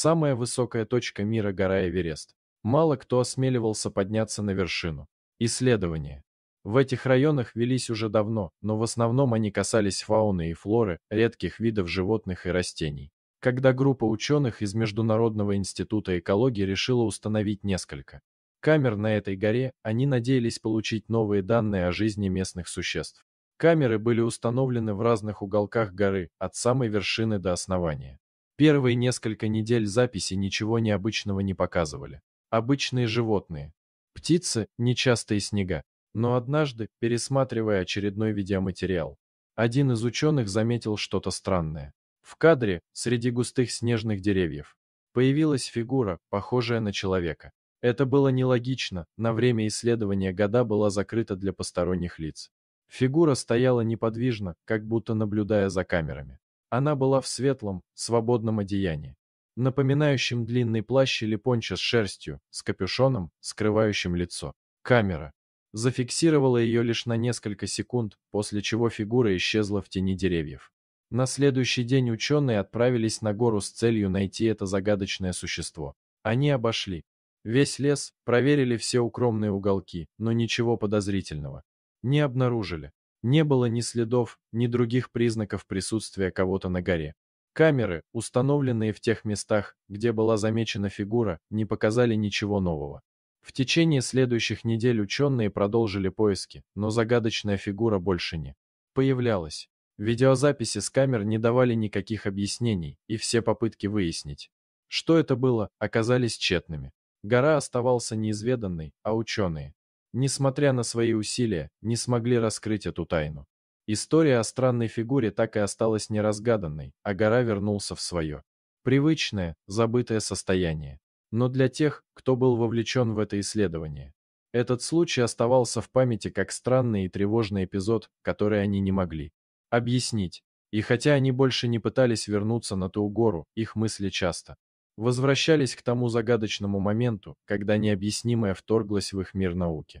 Самая высокая точка мира – гора Эверест. Мало кто осмеливался подняться на вершину. Исследования. В этих районах велись уже давно, но в основном они касались фауны и флоры, редких видов животных и растений. Когда группа ученых из Международного института экологии решила установить несколько камер на этой горе, они надеялись получить новые данные о жизни местных существ. Камеры были установлены в разных уголках горы, от самой вершины до основания. Первые несколько недель записи ничего необычного не показывали. Обычные животные. Птицы, нечастые снега. Но однажды, пересматривая очередной видеоматериал, один из ученых заметил что-то странное. В кадре, среди густых снежных деревьев, появилась фигура, похожая на человека. Это было нелогично, на время исследования года была закрыта для посторонних лиц. Фигура стояла неподвижно, как будто наблюдая за камерами. Она была в светлом, свободном одеянии, напоминающем длинный плащ или пончо с шерстью, с капюшоном, скрывающим лицо. Камера зафиксировала ее лишь на несколько секунд, после чего фигура исчезла в тени деревьев. На следующий день ученые отправились на гору с целью найти это загадочное существо. Они обошли весь лес, проверили все укромные уголки, но ничего подозрительного не обнаружили. Не было ни следов, ни других признаков присутствия кого-то на горе. Камеры, установленные в тех местах, где была замечена фигура, не показали ничего нового. В течение следующих недель ученые продолжили поиски, но загадочная фигура больше не появлялась. Видеозаписи с камер не давали никаких объяснений, и все попытки выяснить, что это было, оказались тщетными. Гора оставался неизведанной, а ученые несмотря на свои усилия, не смогли раскрыть эту тайну. История о странной фигуре так и осталась неразгаданной, а гора вернулся в свое. Привычное, забытое состояние. Но для тех, кто был вовлечен в это исследование, этот случай оставался в памяти как странный и тревожный эпизод, который они не могли объяснить. И хотя они больше не пытались вернуться на ту гору, их мысли часто возвращались к тому загадочному моменту, когда необъяснимое вторглось в их мир науки.